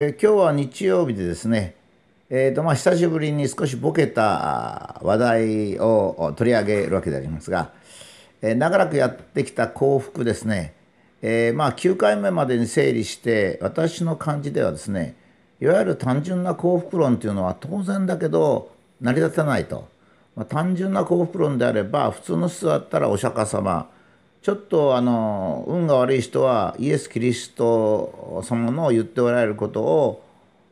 今日は日曜日でですね、えーとまあ、久しぶりに少しボケた話題を取り上げるわけでありますが、えー、長らくやってきた幸福ですね、えー、まあ、9回目までに整理して私の感じではですねいわゆる単純な幸福論というのは当然だけど成り立たないと、まあ、単純な幸福論であれば普通の人だったらお釈迦様ちょっとあの運が悪い人はイエス・キリスト様の言っておられることを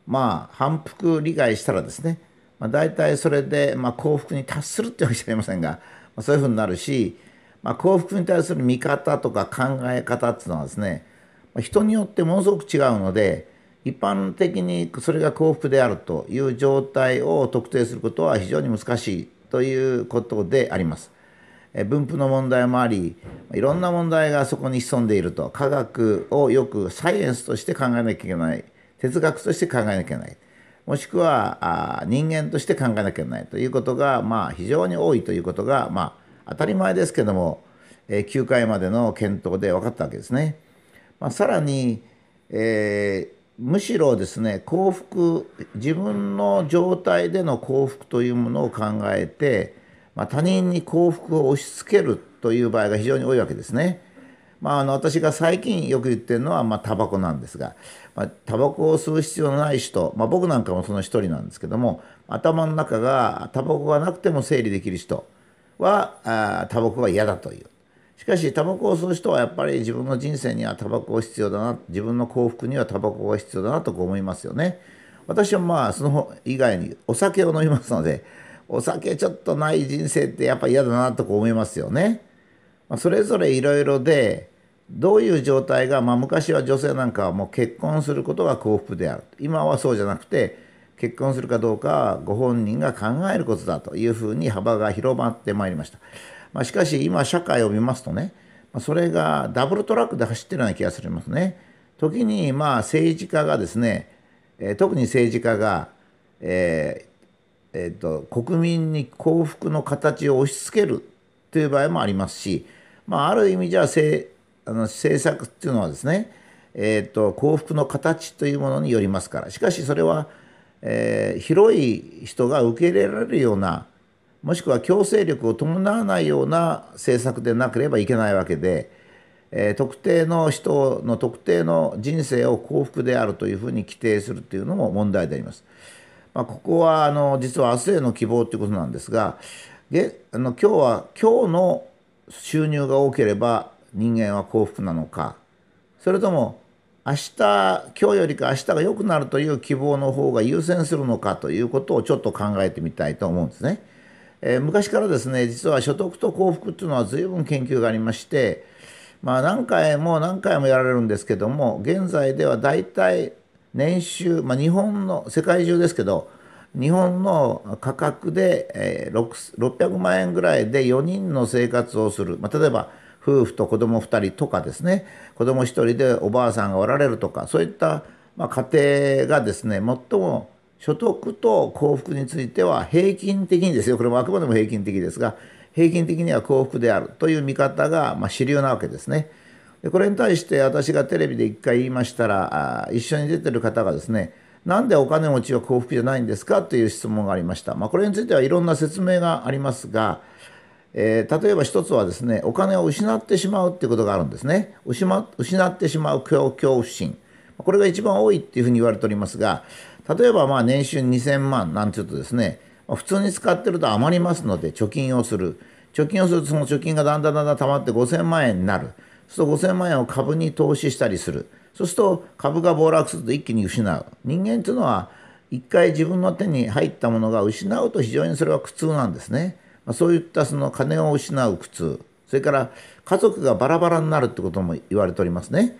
まあ反復理解したらですね、まあ、大体それで、まあ、幸福に達するってわけじゃありませんが、まあ、そういうふうになるし、まあ、幸福に対する見方とか考え方っていうのはですね、まあ、人によってものすごく違うので一般的にそれが幸福であるという状態を特定することは非常に難しいということであります。分布の問題もありいろんな問題がそこに潜んでいると科学をよくサイエンスとして考えなきゃいけない哲学として考えなきゃいけないもしくはあ人間として考えなきゃいけないということが、まあ、非常に多いということが、まあ、当たり前ですけども、え9回までの検討で分かったわけですね。まあ、さらに、えー、むしろですね幸福自分の状態での幸福というものを考えてまあ、他人に幸福を押し付けるという場合が非常に多いわけですね。まあ、あの私が最近よく言ってるのは、まあ、タバコなんですが、まあ、タバコを吸う必要のない人、まあ、僕なんかもその一人なんですけども頭の中がタバコがなくても整理できる人はあタバコが嫌だというしかしタバコを吸う人はやっぱり自分の人生にはタバコが必要だな自分の幸福にはタバコが必要だなと思いますよね私はまあその以外にお酒を飲みますのでお酒ちょっとない人生ってやっぱ嫌だなと思いますよね。まそれぞれいろいろでどういう状態が、まあ、昔は女性なんかはもう結婚することが幸福である今はそうじゃなくて結婚するかどうかご本人が考えることだというふうに幅が広まってまいりました、まあ、しかし今社会を見ますとねそれがダブルトラックで走ってるような気がるますね時にまあ政治家がですね特に政治家が、えーえーと、国民に幸福の形を押し付けるという場合もありますし、まあ、ある意味じゃああの政策っていうのはですね、えーと、と幸福の形というものによりますからしかしそれは、えー、広い人が受け入れられるようなもしくは強制力を伴わないような政策でなければいけないわけで、えー、特定の人の特定の人生を幸福であるというふうに規定するというのも問題であります。まあ、ここはあの実は明日への希望ということなんですがげあの今日は今日の収入が多ければ人間は幸福なのかそれとも明日今日よりか明日が良くなるという希望の方が優先するのかということをちょっと考えてみたいと思うんですね。えー、昔からですね実は所得と幸福っていうのは随分研究がありまして、まあ、何回も何回もやられるんですけども現在では大体年収、まあ、日本の世界中ですけど日本の価格で、え600万円ぐらいで4人の生活をする、まあ、例えば夫婦と子供2人とかですね子供1人でおばあさんがおられるとかそういった、まあ、家庭がですね最も所得と幸福については平均的にですよこれもあくまでも平均的ですが平均的には幸福であるという見方が、ま主流なわけですね。これに対して私がテレビで一回言いましたら一緒に出てる方がですねなんでお金持ちは幸福じゃないんですかという質問がありました、まあ、これについてはいろんな説明がありますが、えー、例えば一つはですねお金を失ってしまうっていうことがあるんですね失ってしまう恐怖心これが一番多いっていうふうに言われておりますが例えばまあ年収2000万なんていうとですね普通に使ってると余りますので貯金をする貯金をするとその貯金がだんだんだんだん溜まって5000万円になるそうすると5000万円を株に投資したりする。そうすると株が暴落すると一気に失う。人間というのは一回自分の手に入ったものが失うと非常にそれは苦痛なんですね。まあ、そういったその金を失う苦痛。それから家族がバラバラになるってことも言われておりますね。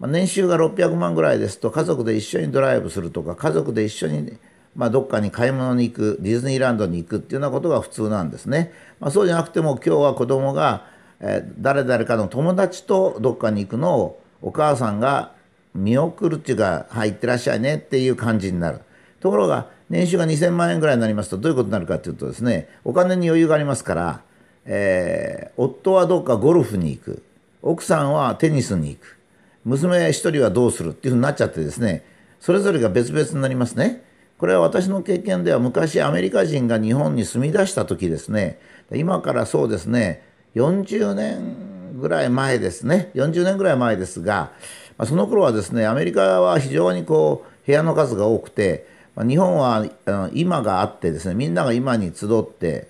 まあ、年収が600万ぐらいですと家族で一緒にドライブするとか家族で一緒に、まあ、どっかに買い物に行くディズニーランドに行くっていうようなことが普通なんですね。まあ、そうじゃなくても今日は子供がえ誰々かの友達とどっかに行くのをお母さんが見送るっていうか「はいってらっしゃいね」っていう感じになるところが年収が2000万円ぐらいになりますとどういうことになるかっていうとですねお金に余裕がありますから、えー、夫はどっかゴルフに行く奥さんはテニスに行く娘一人はどうするっていうふうになっちゃってですねそれぞれが別々になりますね。これは私の経験では昔アメリカ人が日本に住み出した時ですね今からそうですね40年ぐらい前ですね40年ぐらい前ですが、まあ、その頃はですねアメリカは非常にこう部屋の数が多くて日本は今があってですねみんなが今に集って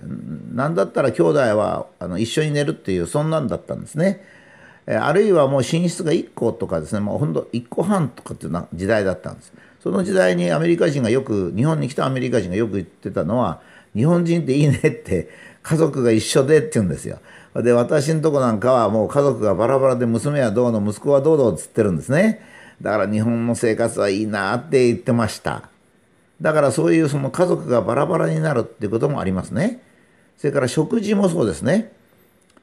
何だったら兄弟は一緒に寝るっていうそんなんだったんですね。あるいはもう寝室が1個とかですねもうほんと1個半とかっていう時代だったんです。その時代にアメリカ人がよく日本に来たアメリカ人がよく言ってたのは日本人っていいねって家族が一緒でって言うんですよ。で私んとこなんかはもう家族がバラバラで娘はどうの息子はどうのっつってるんですねだから日本の生活はいいなって言ってましただからそういうその家族がバラバラになるっていうこともありますねそれから食事もそうですね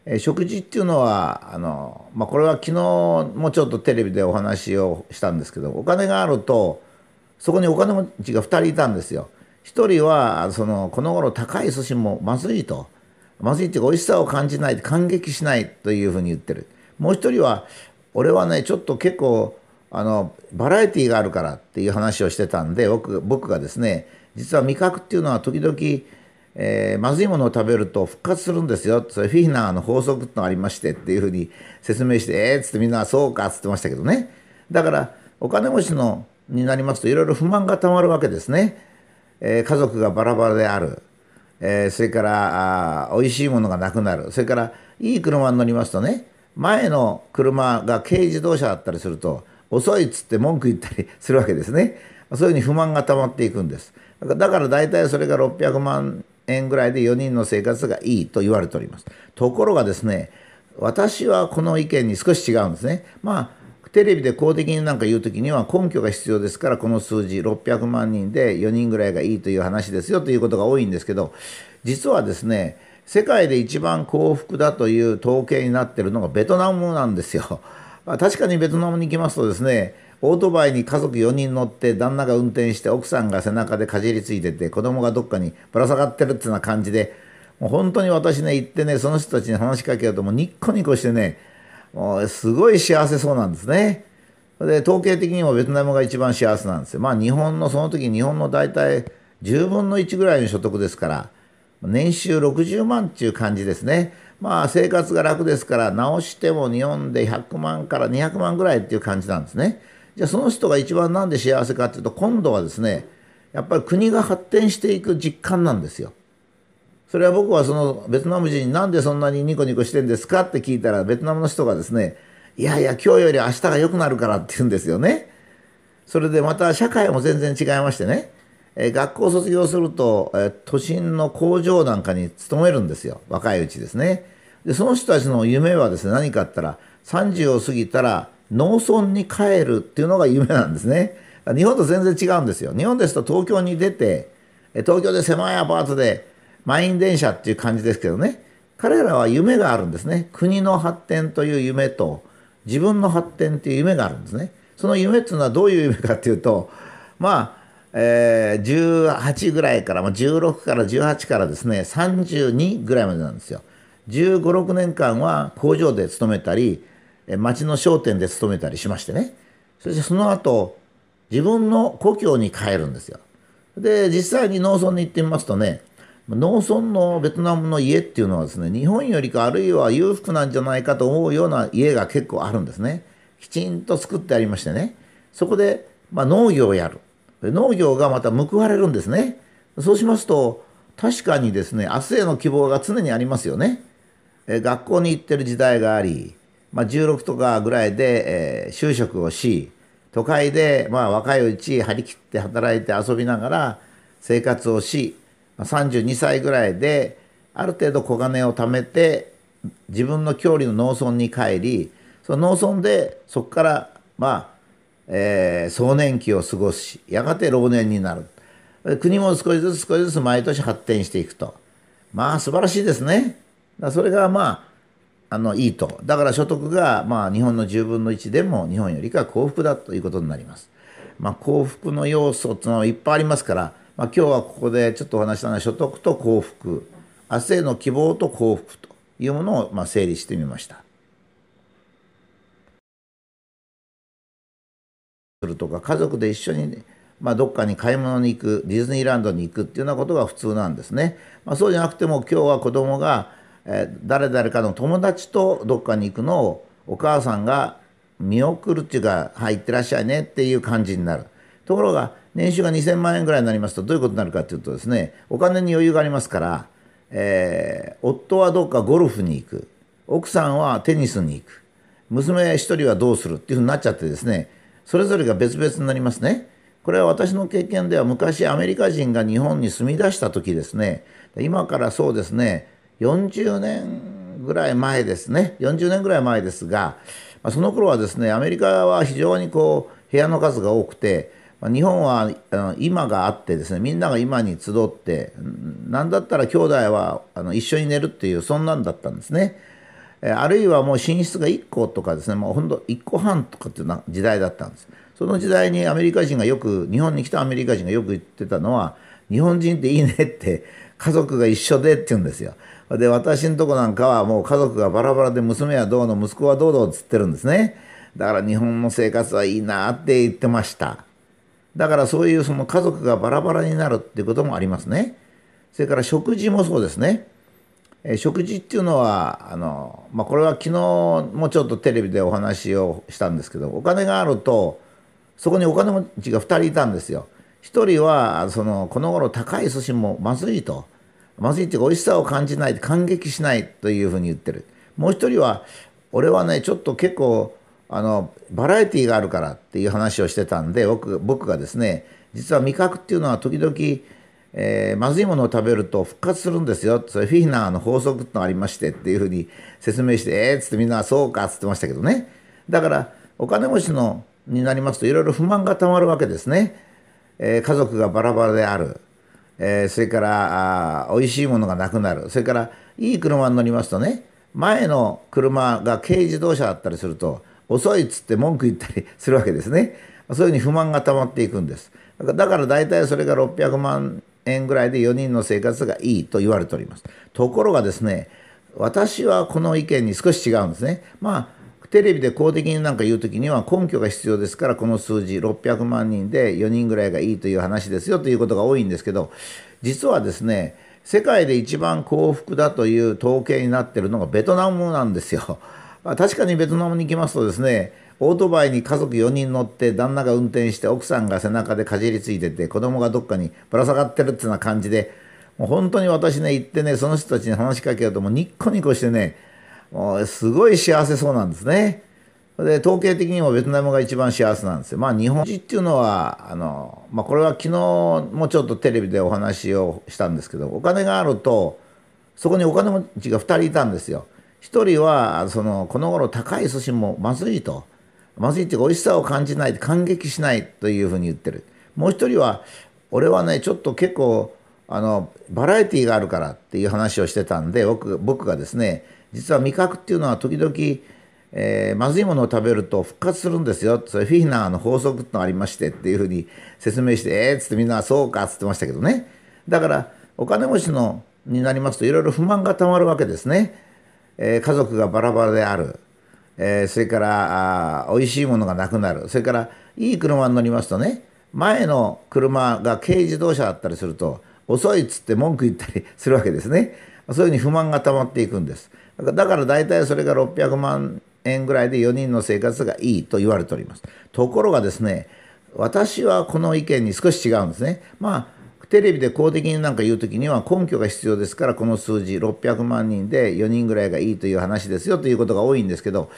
え食事っていうのはあの、まあ、これは昨日もちょっとテレビでお話をしたんですけどお金があるとそこにお金持ちが2人いたんですよ1人はそのこの頃高い寿司もまずいと。まずいっていうか美味しさを感じない感激しないというふうに言ってるもう一人は俺はねちょっと結構あのバラエティーがあるからっていう話をしてたんで僕僕がですね実は味覚っていうのは時々、えー、まずいものを食べると復活するんですよそれフィーナーの法則ってのがありましてっていうふうに説明してえー、っつってみんなそうかっつってましたけどねだからお金持ちのになりますといろいろ不満がたまるわけですね、えー、家族がバラバラであるえー、それからあ美味しいものがなくなるそれからいい車に乗りますとね前の車が軽自動車だったりすると遅いっつって文句言ったりするわけですねそういうふうに不満が溜まっていくんですだから大体それが600万円ぐらいで4人の生活がいいと言われておりますところがですね私はこの意見に少し違うんですねまあテレビで公的になんか言う時には根拠が必要ですからこの数字600万人で4人ぐらいがいいという話ですよということが多いんですけど実はですね世界で一番幸福だという統計になってるのがベトナムなんですよ。確かにベトナムに行きますとですねオートバイに家族4人乗って旦那が運転して奥さんが背中でかじりついてて子供がどっかにぶら下がってるっていうような感じでもう本当に私ね行ってねその人たちに話しかけようともうニッコニコしてねすごい幸せそうなんですね。で、統計的にもベトナムが一番幸せなんですよ。まあ日本のその時日本の大体10分の1ぐらいの所得ですから、年収60万っていう感じですね。まあ生活が楽ですから、直しても日本で100万から200万ぐらいっていう感じなんですね。じゃあその人が一番なんで幸せかっていうと、今度はですね、やっぱり国が発展していく実感なんですよ。それは僕はそのベトナム人になんでそんなにニコニコしてんですかって聞いたらベトナムの人がですねいやいや今日より明日が良くなるからって言うんですよね。それでまた社会も全然違いましてね、え学校卒業すると、え都心の工場なんかに勤めるんですよ若いうちですね。でその人たちの夢はですね何かあったら30を過ぎたら農村に帰るっていうのが夢なんですね。日本と全然違うんですよ。日本ですと東京に出て東京で狭いアパートで満員電車っていう感じですけどね彼らは夢があるんですね国の発展という夢と自分の発展っていう夢があるんですねその夢っていうのはどういう夢かっていうとまあえー、18ぐらいから、まあ、16から18からですね32ぐらいまでなんですよ1 5 6年間は工場で勤めたり町の商店で勤めたりしましてねそしてその後自分の故郷に帰るんですよで実際に農村に行ってみますとね農村のベトナムの家っていうのはですね日本よりかあるいは裕福なんじゃないかと思うような家が結構あるんですねきちんと作ってありましてねそこで、まあ、農業をやる農業がまた報われるんですねそうしますと確かにですね明日への希望が常にありますよねえ学校に行ってる時代があり、まあ、16とかぐらいで、えー、就職をし都会で、まあ、若いうち張り切って働いて遊びながら生活をし32歳ぐらいである程度小金を貯めて自分の郷里の農村に帰りその農村でそこからまあ、えー、壮年期を過ごしやがて老年になる国も少しずつ少しずつ毎年発展していくとまあ素晴らしいですねそれがまああのいいとだから所得がまあ日本の10分の1でも日本よりか幸福だということになりますまあ幸福の要素っていうのはいっぱいありますからまあ、今日はここでちょっとお話したのは所得と幸福明日への希望と幸福というものをまあ整理してみました。するとか家族で一緒に、ね、まあ、どっかに買い物に行くディズニーランドに行くっていうようなことが普通なんですね。まあ、そうじゃなくても今日は子供が、えー、誰々かの友達とどっかに行くのをお母さんが見送るっていうか「はってらっしゃいね」っていう感じになる。ところが年収が2000万円ぐらいになりますとどういうことになるかというとですねお金に余裕がありますから、えー、夫はどっかゴルフに行く奥さんはテニスに行く娘一人はどうするっていうふうになっちゃってですねそれぞれが別々になりますね。これは私の経験では昔アメリカ人が日本に住み出した時ですね今からそうですね40年ぐらい前ですね40年ぐらい前ですがその頃はですねアメリカは非常にこう部屋の数が多くて日本は今があってですねみんなが今に集って何だったら兄弟は一緒に寝るっていうそんなんだったんですね。あるいはもう寝室が1個とかですねもうほんと1個半とかっていう時代だったんです。その時代にアメリカ人がよく日本に来たアメリカ人がよく言ってたのは日本人っていいねって家族が一緒でって言うんですよ。で私んとこなんかはもう家族がバラバラで娘はどうの息子はどうのっつってるんですね。だから日本の生活はいいなって言ってました。だからそういうその家族がバラバラになるっていうこともありますね。それから食事もそうですね。え食事っていうのはあの、まあ、これは昨日もちょっとテレビでお話をしたんですけどお金があるとそこにお金持ちが2人いたんですよ。1人はそのこの頃高い寿司もまずいとまずいっていうか美味しさを感じない感激しないというふうに言ってる。もう1人は俺はねちょっと結構あのバラエティがあるからっていう話をしてたんで僕僕がですね実は味覚っていうのは時々、えー、まずいものを食べると復活するんですよそれフィーナーの法則ってのがありましてっていうふうに説明してえー、っつってみんなそうかっつってましたけどねだからお金持ちのになりますといろいろ不満がたまるわけですね、えー、家族がバラバラである、えそれからあ美味しいものがなくなるそれからいい車に乗りますとね前の車が軽自動車だったりすると遅いっつって文句言ったりするわけですね。そういうふうに不満が溜まっていくんです。だから大体それが600万円ぐらいで4人の生活がいいと言われております。ところがですね、私はこの意見に少し違うんですね。まあ、テレビで公的になんか言う時には根拠が必要ですから、この数字600万人で4人ぐらいがいいという話ですよということが多いんですけど、実はですね、世界で一番幸福だという統計になってるのがベトナムなんですよ。まあ、確かにベトナムに行きますとですねオートバイに家族4人乗って旦那が運転して奥さんが背中でかじりついてて子供がどっかにぶら下がってるっていうような感じでもう本当に私ね行ってねその人たちに話しかけるともうニッコニコしてねもうすごい幸せそうなんですね。で統計的にもベトナムが一番幸せなんですよ。まあ日本人っていうのはあの、まあ、これは昨日もちょっとテレビでお話をしたんですけどお金があるとそこにお金持ちが2人いたんですよ。一人はそのこの頃高い寿司もまずいとまずいっていうか美味しさを感じない感激しないというふうに言ってるもう一人は俺はねちょっと結構あのバラエティーがあるからっていう話をしてたんで僕僕がですね実は味覚っていうのは時々、えー、まずいものを食べると復活するんですよそれフィーナーの法則ってのがありましてっていうふうに説明してえー、っつってみんなそうかっつってましたけどねだからお金持ちのになりますといろいろ不満がたまるわけですね。えー、家族がバラバラである、えー、それからあ美味しいものがなくなるそれからいい車に乗りますとね前の車が軽自動車だったりすると遅いっつって文句言ったりするわけですねそういうふうに不満が溜まっていくんですだから大体それが600万円ぐらいで4人の生活がいいと言われておりますところがですね私はこの意見に少し違うんですねまあテレビで公的になんか言う時には根拠が必要ですからこの数字600万人で4人ぐらいがいいという話ですよということが多いんですけど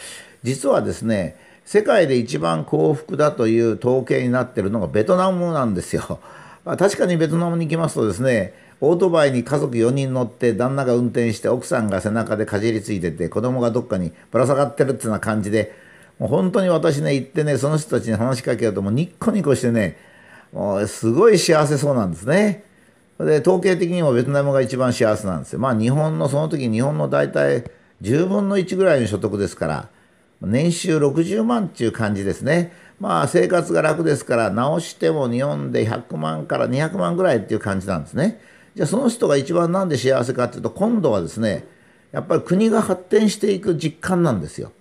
実はですね世界で一番幸福だという統計になってるのがベトナムなんですよ。確かにベトナムに行きますとですねオートバイに家族4人乗って旦那が運転して奥さんが背中でかじりついてて子供がどっかにぶら下がってるってような感じでもう本当に私ね行ってねその人たちに話しかけようともうニッコニコしてねすごい幸せそうなんですね。で、統計的にもベトナムが一番幸せなんですよ。まあ日本の、その時日本の大体10分の1ぐらいの所得ですから、年収60万っていう感じですね。まあ生活が楽ですから、直しても日本で100万から200万ぐらいっていう感じなんですね。じゃあその人が一番なんで幸せかっていうと、今度はですね、やっぱり国が発展していく実感なんですよ。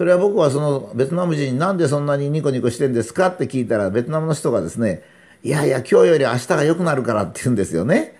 それは僕はそのベトナム人になんでそんなにニコニコしてんですかって聞いたらベトナムの人がですねいやいや今日より明日が良くなるからって言うんですよね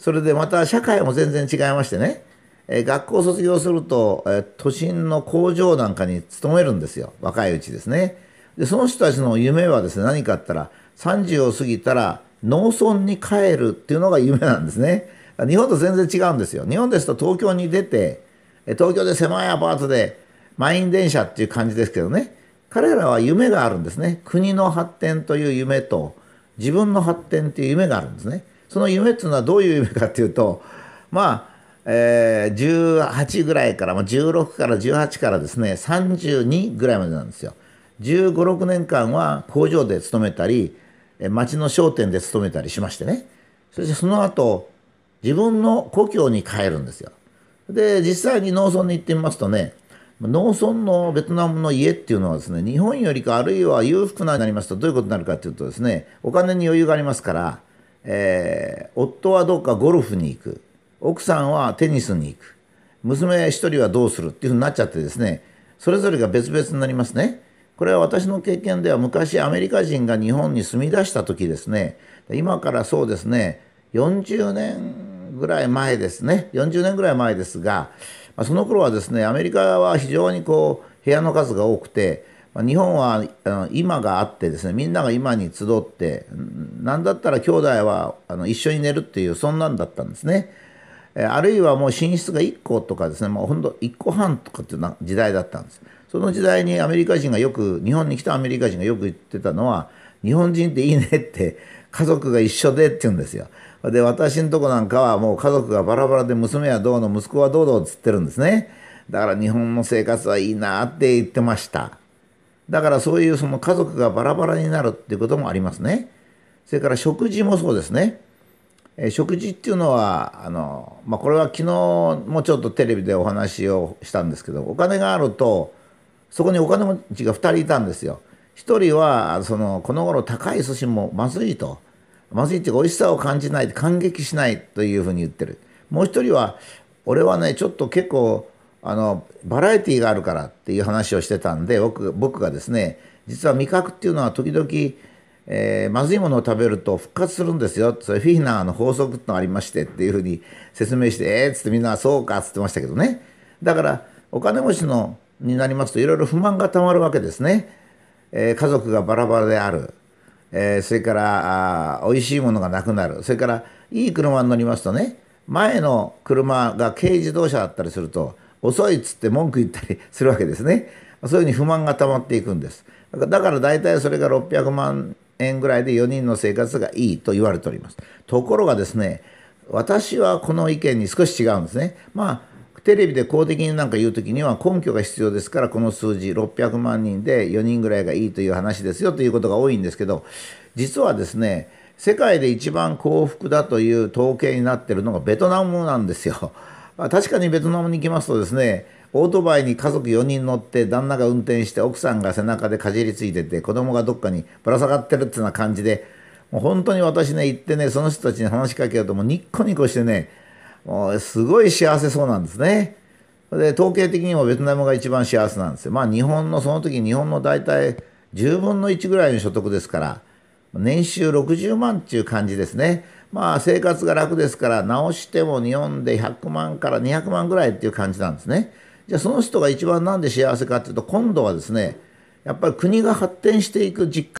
それでまた社会も全然違いましてねえ学校卒業すると、え都心の工場なんかに勤めるんですよ若いうちですねでその人たちの夢はですね何かあったら30を過ぎたら農村に帰るっていうのが夢なんですね日本と全然違うんですよ日本ですと東京に出て東京で狭いアパートで満員電車っていう感じですけどね彼らは夢があるんですね国の発展という夢と自分の発展という夢があるんですねその夢っていうのはどういう夢かっていうとまあ、えー、18ぐらいから16から18からですね32ぐらいまでなんですよ1 5 6年間は工場で勤めたり町の商店で勤めたりしましてねそしてその後自分の故郷に帰るんですよで実際に農村に行ってみますとね農村のベトナムの家っていうのはですね日本よりかあるいは裕福なになりますとどういうことになるかっていうとですねお金に余裕がありますから、えー、夫はどっかゴルフに行く奥さんはテニスに行く娘一人はどうするっていうふうになっちゃってですねそれぞれが別々になりますね。これは私の経験では昔アメリカ人が日本に住み出した時ですね今からそうですね40年ぐらい前ですね40年ぐらい前ですがまあ、その頃はですねアメリカは非常にこう部屋の数が多くて、まあ、日本はあの今があってですねみんなが今に集って何だったら兄弟はあの一緒に寝るっていうそんなんだったんですね。あるいはもう寝室が1個とかですね、もうほんと1個半とかっていう時代だったんです。その時代にアメリカ人がよく、日本に来たアメリカ人がよく言ってたのは、日本人っていいねって、家族が一緒でって言うんですよ。で、私んとこなんかはもう家族がバラバラで娘はどうの、息子はどうのっつってるんですね。だから日本の生活はいいなって言ってました。だからそういうその家族がバラバラになるっていうこともありますね。それから食事もそうですね。え食事っていうのは、あの、まあ、これは昨日もちょっとテレビでお話をしたんですけど、お金があると、そこにお金持ちが2人いたんですよ。1人は、その、この頃高い寿司もまずいと。まずいってか美味しさを感じない感激しないというふうに言ってるもう一人は俺はねちょっと結構あのバラエティーがあるからっていう話をしてたんで僕僕がですね実は味覚っていうのは時々、えー、まずいものを食べると復活するんですよそれフィーナーの法則ってのがありましてっていうふうに説明してえー、っつってみんなそうかっつってましたけどねだからお金持ちのになりますといろいろ不満がたまるわけですね、えー、家族がバラバラであるえー、それからあ美味しいものがなくなるそれからいい車に乗りますとね前の車が軽自動車だったりすると遅いっつって文句言ったりするわけですねそういうふうに不満が溜まっていくんですだから大体それが600万円ぐらいで4人の生活がいいと言われておりますところがですね私はこの意見に少し違うんですねまあテレビで公的になんか言う時には根拠が必要ですからこの数字600万人で4人ぐらいがいいという話ですよということが多いんですけど実はですね世界で一番幸福だという統計になってるのがベトナムなんですよ。確かにベトナムに行きますとですねオートバイに家族4人乗って旦那が運転して奥さんが背中でかじりついてて子供がどっかにぶら下がってるっていうような感じでもう本当に私ね行ってねその人たちに話しかけようともうニッコニコしてねすごい幸せそうなんですね。で、統計的にもベトナムが一番幸せなんですよ。まあ日本の、その時日本の大体10分の1ぐらいの所得ですから、年収60万っていう感じですね。まあ生活が楽ですから、直しても日本で100万から200万ぐらいっていう感じなんですね。じゃあその人が一番なんで幸せかっていうと、今度はですね、やっぱり国が発展していく実感